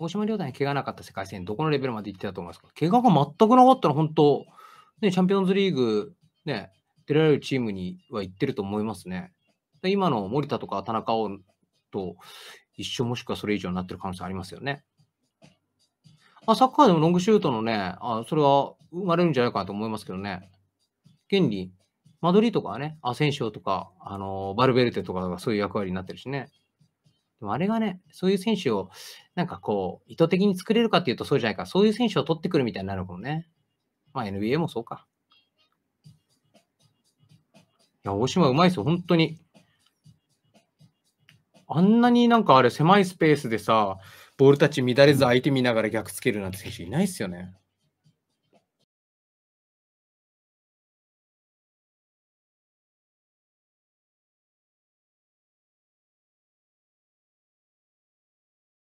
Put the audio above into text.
大島亮太に怪我なかった世界戦、どこのレベルまで行ってたと思いますか怪我が全くなかったら、本当、ね、チャンピオンズリーグ、ね、出られるチームには行ってると思いますね。で今の森田とか田中碧と一緒もしくはそれ以上になってる可能性ありますよね。あサッカーでもロングシュートのね、あそれは生まれるんじゃないかなと思いますけどね。現に、マドリーとかはね、アセンシオとか、あのバルベルテとかがそういう役割になってるしね。でもあれがね、そういう選手を、なんかこう、意図的に作れるかっていうとそうじゃないか、そういう選手を取ってくるみたいになるかもね。まあ NBA もそうか。いや、大島うまいですよ、本当に。あんなになんかあれ、狭いスペースでさ、ボールたち乱れず相手見ながら逆つけるなんて選手いないっすよね。